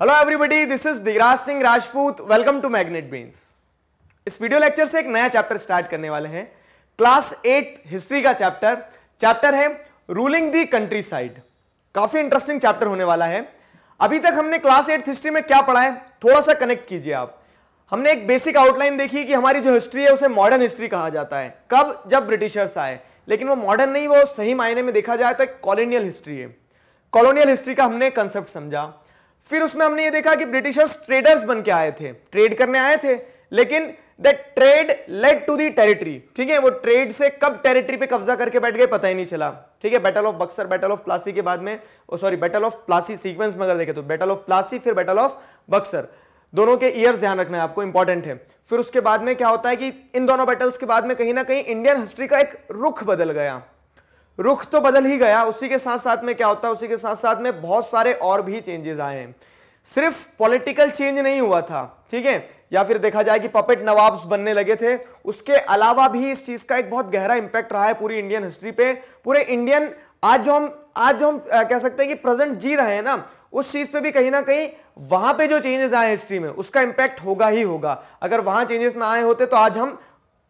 hello everybody this is Digraj Singh Rajput welcome to magnet beans इस video lecture से एक नया चैप्टर स्टार्ट करने वाले हैं क्लास एट हिस्ट्री का चैप्टर चैप्टर है रूलिंग दी कंट्री साइड काफी इंटरेस्टिंग चैप्टर होने वाला है अभी तक हमने क्लास एट हिस्ट्री में क्या पढ़ा है थोड़ा सा कनेक्ट कीजिए आप हमने एक बेसिक आउटलाइन देखी कि हमारी जो हिस्ट्री है उसे मॉडर्न हिस्ट्री कहा जाता है कब जब ब्रिटिशर्स आए लेकिन वो मॉडर्न नहीं वो सही मायने में देखा जाए तो एक कॉलोनियल हिस्ट्री है कॉलोनियल हिस्ट्री का हमने कंसेप्ट समझा फिर उसमें हमने ये देखा कि ब्रिटिशर्स ट्रेडर्स बन के आए थे ट्रेड करने आए थे लेकिन the trade led to the territory ठीक है वो ट्रेड से कब टेरिटरी पे कब्जा करके बैठ गए पता ही नहीं चला ठीक है battle of Buxar battle of Plassey के बाद में sorry battle of Plassey sequence में अगर देखे तो बैटल ऑफ प्लासी फिर बैटल ऑफ बक्सर दोनों के ईयर्स ध्यान रखना है आपको इंपॉर्टेंट है फिर उसके बाद में क्या होता है कि इन दोनों बैटल्स के बाद में कहीं ना कहीं इंडियन हिस्ट्री का एक रुख बदल गया रुख तो बदल ही गया उसी के साथ साथ में क्या होता है उसी के साथ साथ में बहुत सारे और भी चेंजेस आए हैं सिर्फ पॉलिटिकल चेंज नहीं हुआ था ठीक है या फिर देखा जाए कि पपेट नवाब बनने लगे थे उसके अलावा भी इस चीज का एक बहुत गहरा इंपैक्ट रहा है पूरी इंडियन हिस्ट्री पे पूरे इंडियन आज जो हम आज जो हम कह सकते हैं कि प्रेजेंट जी रहे हैं ना उस चीज पे भी कहीं ना कहीं वहां पे जो चेंजेस आए हिस्ट्री में उसका इंपैक्ट होगा ही होगा अगर वहां चेंजेस ना आए होते तो आज हम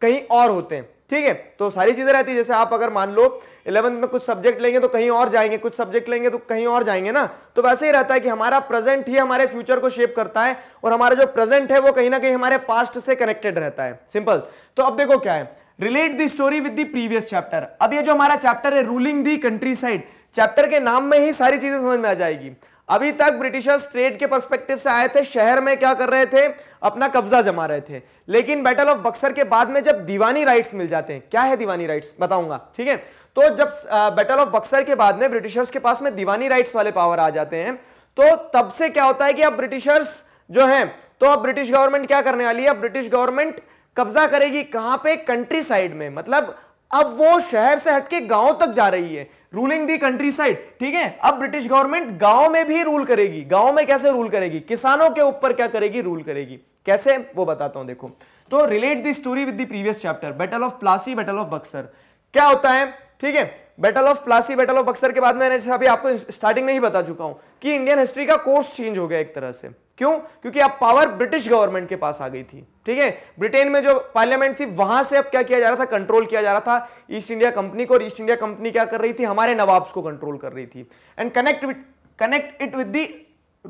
कहीं और होते ठीक है तो सारी चीजें रहती जैसे आप अगर मान लो इलेवंथ में कुछ सब्जेक्ट लेंगे तो कहीं और जाएंगे कुछ सब्जेक्ट लेंगे तो कहीं और जाएंगे ना तो वैसे ही रहता है कि हमारा प्रेजेंट ही हमारे फ्यूचर को शेप करता है और हमारा जो प्रेजेंट है वो कहीं ना कहीं हमारे पास्ट से कनेक्टेड रहता है सिंपल तो अब देखो क्या है relate the story with the previous chapter अब ये जो हमारा चैप्टर है ruling the countryside chapter के नाम में ही सारी चीजें समझ में आ जाएगी अभी तक ब्रिटिशर्स ट्रेड के पर्सपेक्टिव से आए थे शहर में क्या कर रहे थे अपना कब्जा जमा रहे थे लेकिन बैटल ऑफ बक्सर के बाद में जब दीवानी राइट्स मिल जाते हैं क्या है दीवानी राइट्स बताऊंगा ठीक है तो जब बैटल ऑफ बक्सर के बाद में ब्रिटिशर्स के पास में दीवानी राइट्स वाले पावर आ जाते हैं तो तब से क्या होता है कि अब ब्रिटिशर्स जो हैं तो अब ब्रिटिश गवर्नमेंट क्या करने वाली है अब ब्रिटिश गवर्नमेंट कब्जा करेगी कहां पे कंट्री साइड में मतलब अब वो शहर से हटके गांव तक जा रही है रूलिंग दी कंट्री साइड ठीक है अब ब्रिटिश गवर्नमेंट गांव में भी रूल करेगी गांव में कैसे रूल करेगी किसानों के ऊपर क्या करेगी रूल करेगी कैसे वो बताता हूं देखो तो relate the story with the previous chapter battle of Plassey battle of Buxar क्या होता है ठीक है battle of Plassey battle of Buxar के बाद मैंने अभी आपको स्टार्टिंग में ही बता चुका हूं कि इंडियन हिस्ट्री का कोर्स चेंज हो गया एक तरह से क्यों क्योंकि अब पावर ब्रिटिश गवर्नमेंट के पास आ गई थी ठीक है ब्रिटेन में जो पार्लियामेंट थी वहां से अब क्या किया जा रहा था कंट्रोल किया जा रहा था ईस्ट इंडिया कंपनी को और ईस्ट इंडिया कंपनी क्या कर रही थी हमारे नवाब्स को कंट्रोल कर रही थी and connect connect it with the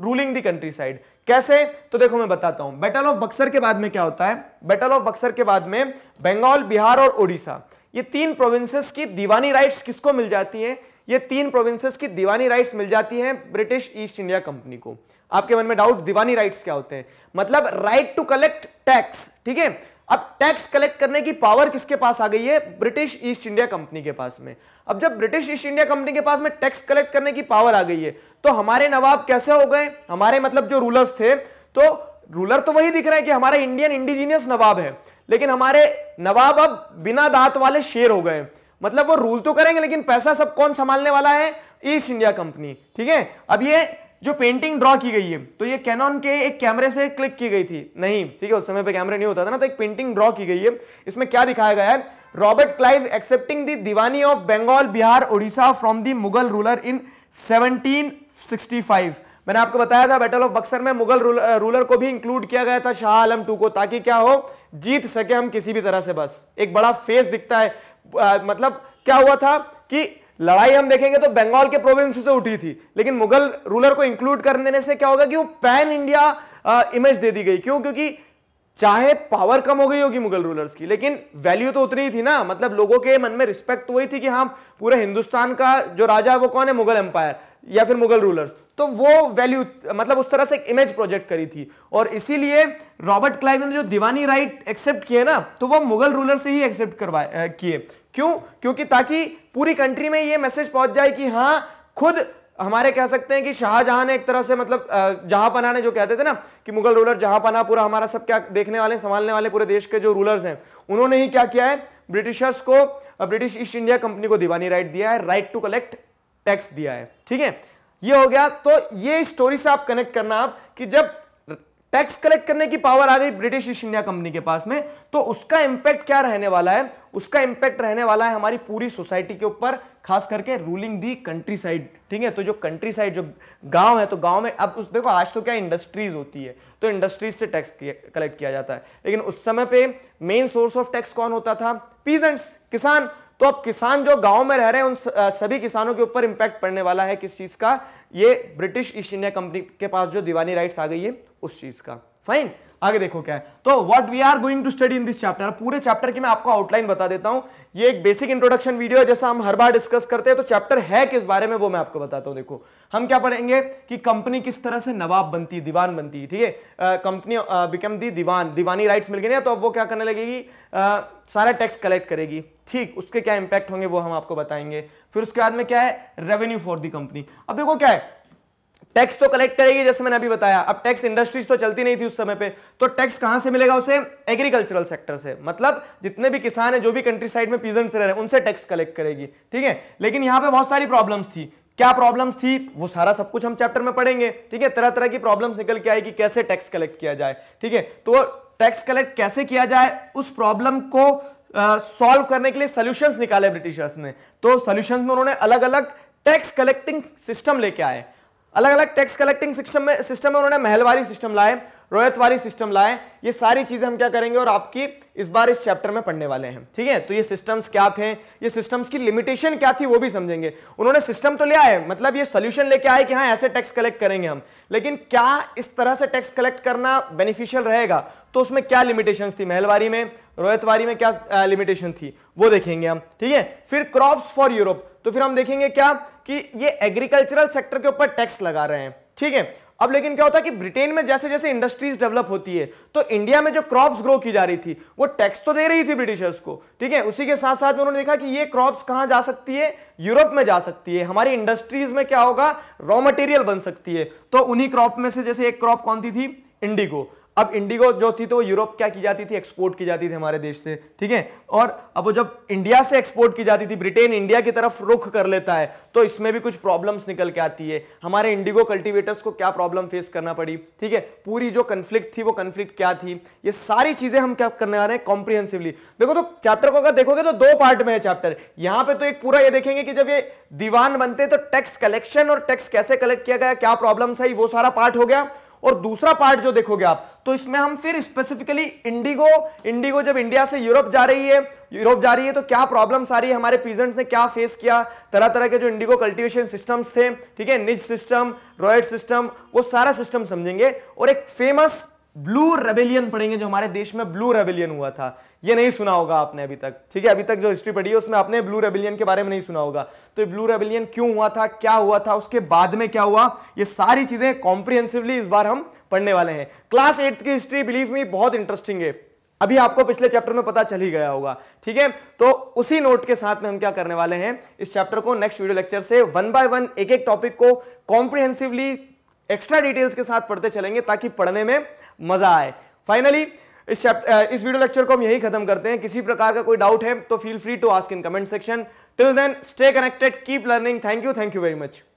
ruling the countryside कैसे तो देखो मैं बताता हूं बैटल ऑफ बक्सर के बाद में क्या होता है बैटल ऑफ बक्सर के बाद में बंगाल बिहार और ओडिशा ये तीन प्रोविंसेस की दीवानी राइट्स किसको मिल जाती हैं ये तीन प्रोविंसेस की दीवानी राइट्स मिल जाती हैं ब्रिटिश ईस्ट इंडिया कंपनी को आपके मन में डाउट दीवानी राइट्स क्या होते हैं मतलब राइट टू कलेक्ट टैक्स ठीक है अब टैक्स कलेक्ट करने की पावर किसके पास आ गई है ब्रिटिश ईस्ट इंडिया कंपनी के पास में अब जब ब्रिटिश ईस्ट इंडिया कंपनी के पास में टैक्स कलेक्ट करने की पावर आ गई है तो हमारे नवाब कैसे हो गए हमारे मतलब जो रूलर्स थे तो रूलर तो वही दिख रहा है कि हमारा इंडियन इंडिजीनियस नवाब है लेकिन हमारे नवाब अब बिना दांत वाले शेर हो गए मतलब वो रूल तो करेंगे लेकिन पैसा सब कौन संभालने वाला है ईस्ट इंडिया कंपनी ठीक है अब ये जो पेंटिंग ड्रॉ की गई है तो ये कैनॉन के एक कैमरे से क्लिक की गई थी नहीं ठीक है उस समय पे कैमरे नहीं होता था ना तो एक पेंटिंग ड्रॉ की गई है इसमें क्या दिखाया गया है Robert Clive accepting the Diwani of Bengal Bihar Orissa from the Mughal ruler in seventeen मैंने आपको बताया था बैटल ऑफ बक्सर में मुगल रूलर uh, को भी इंक्लूड किया गया था शाह आलम टू को ताकि क्या हो जीत सके हम किसी भी तरह से बस एक बड़ा फेस दिखता है आ, uh, मतलब क्या हुआ था कि लड़ाई हम देखेंगे तो बंगाल के प्रोविंस से उठी थी लेकिन मुगल रूलर को इंक्लूड कर देने से क्या होगा कि वो पैन इंडिया इमेज दे दी गई क्यों क्योंकि चाहे पावर कम हो गई होगी मुगल रूलर्स की लेकिन वैल्यू तो उतनी ही थी ना मतलब लोगों के मन में रिस्पेक्ट तो वही थी कि हाँ पूरे हिंदुस्तान का जो राजा है वो कौन है मुगल एम्पायर या फिर मुगल रूलर्स तो वो वैल्यू मतलब उस तरह से एक इमेज प्रोजेक्ट करी थी और इसीलिए रॉबर्ट क्लाइव ने जो दीवानी राइट एक्सेप्ट किए ना तो वो मुगल रूलर से ही एक्सेप्ट करवाए किए क्यों क्योंकि ताकि पूरी कंट्री में ये मैसेज पहुंच जाए कि हाँ खुद हमारे कह सकते हैं कि शाहजहां ने एक तरह से मतलब जहांपना ने जो कहते थे ना कि मुगल रूलर पना पूरा हमारा सब क्या देखने वाले संभालने वाले पूरे देश के जो रूलर्स हैं उन्होंने ही क्या किया है ब्रिटिशर्स को ब्रिटिश ईस्ट इंडिया कंपनी को दीवानी राइट दिया है राइट टू कलेक्ट टैक्स दिया है ठीक है ये हो गया तो ये स्टोरी से आप कनेक्ट करना आप कि जब टैक्स कलेक्ट करने की पावर आ गई ब्रिटिश ईस्ट इंडिया कंपनी के पास में तो उसका इंपैक्ट क्या रहने वाला है उसका इंपैक्ट रहने वाला है हमारी पूरी सोसाइटी के ऊपर खास करके रूलिंग दी कंट्री साइड ठीक है तो जो कंट्री साइड जो गांव है तो गांव में अब उस देखो आज तो क्या इंडस्ट्रीज होती है तो इंडस्ट्रीज से टैक्स कलेक्ट किया जाता है लेकिन उस समय पर मेन सोर्स ऑफ टैक्स कौन होता था पीजेंट्स किसान तो अब किसान जो गांव में रह रहे हैं उन सभी किसानों के ऊपर इंपैक्ट पड़ने वाला है किस चीज़ का ये ब्रिटिश ईस्ट इंडिया कंपनी के पास जो दीवानी राइट्स आ गई है उस चीज़ का फाइन आगे देखो क्या है तो what we are going to study in this chapter पूरे चैप्टर की मैं आपको आउटलाइन बता देता हूं ये एक बेसिक इंट्रोडक्शन वीडियो है जैसा हम हर बार डिस्कस करते हैं तो चैप्टर है किस बारे में वो मैं आपको बताता हूं देखो हम क्या पढ़ेंगे कि कंपनी किस तरह से नवाब बनती दीवान बनती ठीक है company become the Diwan Diwani rights मिल गई ना तो अब वो क्या करने लगेगी सारा टैक्स कलेक्ट करेगी ठीक उसके क्या इंपैक्ट होंगे वो हम आपको बताएंगे फिर उसके बाद में क्या है रेवेन्यू फॉर दी कंपनी अब देखो क्या है टैक्स तो कलेक्ट करेगी जैसे मैंने अभी बताया अब टैक्स इंडस्ट्रीज तो चलती नहीं थी उस समय पे तो टैक्स कहां से मिलेगा उसे एग्रीकल्चरल सेक्टर से मतलब जितने भी किसान है जो भी कंट्री साइड में पीजेंट्स रह रहे हैं उनसे टैक्स कलेक्ट करेगी ठीक है लेकिन यहां पर बहुत सारी प्रॉब्लम थी क्या प्रॉब्लम्स थी वो सारा सब कुछ हम चैप्टर में पढ़ेंगे ठीक है तरह तरह की प्रॉब्लम्स निकल के आएगी कैसे टैक्स कलेक्ट किया जाए ठीक है तो टैक्स कलेक्ट कैसे किया जाए उस प्रॉब्लम को सॉल्व uh, करने के लिए सोल्यूशंस निकाले ब्रिटिशर्स ने तो सोल्यूशंस में उन्होंने अलग अलग टैक्स कलेक्टिंग सिस्टम लेके आए अलग अलग टैक्स कलेक्टिंग सिस्टम में सिस्टम में उन्होंने महलवारी सिस्टम लाए रोयतवारी सिस्टम लाए ये सारी चीज़ें हम क्या करेंगे और आपकी इस बार इस चैप्टर में पढ़ने वाले हैं ठीक है तो ये सिस्टम्स क्या थे ये सिस्टम्स की लिमिटेशन क्या थी वो भी समझेंगे उन्होंने सिस्टम तो लिया है मतलब ये सोल्यूशन लेके आए कि हाँ ऐसे टैक्स कलेक्ट करेंगे हम लेकिन क्या इस तरह से टैक्स कलेक्ट करना बेनिफिशियल रहेगा तो उसमें क्या लिमिटेशन थी महलवारी में रोहित में क्या लिमिटेशन थी वो देखेंगे हम ठीक है फिर क्रॉप फॉर यूरोप तो फिर हम देखेंगे क्या कि ये एग्रीकल्चरल सेक्टर के ऊपर टैक्स लगा रहे हैं ठीक है अब लेकिन क्या होता है कि ब्रिटेन में जैसे जैसे इंडस्ट्रीज डेवलप होती है तो इंडिया में जो क्रॉप्स ग्रो की जा रही थी वो टैक्स तो दे रही थी ब्रिटिशर्स को ठीक है उसी के साथ साथ में उन्होंने देखा कि ये क्रॉप्स कहां जा सकती है यूरोप में जा सकती है हमारी इंडस्ट्रीज में क्या होगा रॉ मटेरियल बन सकती है तो उन्हीं क्रॉप में से जैसे एक क्रॉप कौन थी थी इंडिगो अब इंडिगो जो थी तो वो यूरोप क्या की जाती थी एक्सपोर्ट की जाती थी हमारे देश से ठीक है और अब वो जब इंडिया से एक्सपोर्ट की जाती थी ब्रिटेन इंडिया की तरफ रुख कर लेता है तो इसमें भी कुछ प्रॉब्लम्स निकल के आती है हमारे इंडिगो कल्टीवेटर्स को क्या प्रॉब्लम फेस करना पड़ी ठीक है पूरी जो कन्फ्लिक्ट थी वो कन्फ्लिक्ट क्या थी ये सारी चीजें हम क्या करने आ रहे हैं कॉम्प्रिहेंसिवली देखो तो चैप्टर को अगर देखोगे तो दो पार्ट में है चैप्टर यहां पर तो एक पूरा ये देखेंगे कि जब ये दीवान बनते तो टैक्स कलेक्शन और टैक्स कैसे कलेक्ट किया गया क्या प्रॉब्लम आई वो सारा पार्ट हो गया और दूसरा पार्ट जो देखोगे आप तो इसमें हम फिर स्पेसिफिकली इंडिगो इंडिगो जब इंडिया से यूरोप जा रही है यूरोप जा रही है तो क्या प्रॉब्लम्स आ रही है हमारे पीजेंट्स ने क्या फेस किया तरह तरह के जो इंडिगो कल्टीवेशन सिस्टम्स थे ठीक है निज सिस्टम रॉयट सिस्टम वो सारा सिस्टम समझेंगे और एक फेमस ब्लू रेबेलियन पढ़ेंगे जो हमारे देश में ब्लू रेबेलियन हुआ था ये नहीं सुना होगा आपने अभी तक ठीक है अभी तक जो हिस्ट्री पढ़ी है उसमें आपने ब्लू रेबेलियन के बारे में नहीं सुना होगा तो ब्लू रेबेलियन क्यों हुआ था क्या हुआ था उसके बाद में क्या हुआ ये सारी चीजें कॉम्प्रिहेंसिवली इस बार हम पढ़ने वाले हैं क्लास एट्थ की हिस्ट्री बिलीव मी बहुत इंटरेस्टिंग है अभी आपको पिछले चैप्टर में पता चल ही गया होगा ठीक है तो उसी नोट के साथ में हम क्या करने वाले हैं इस चैप्टर को नेक्स्ट वीडियो लेक्चर से वन बाय वन एक एक टॉपिक को कॉम्प्रिहेंसिवली एक्स्ट्रा डिटेल्स के साथ पढ़ते चलेंगे ताकि पढ़ने में मज़ा आए फाइनली इस चैप्टर इस वीडियो लेक्चर को हम यही खत्म करते हैं किसी प्रकार का कोई डाउट है तो feel free to ask in comment section till then stay connected keep learning thank you thank you very much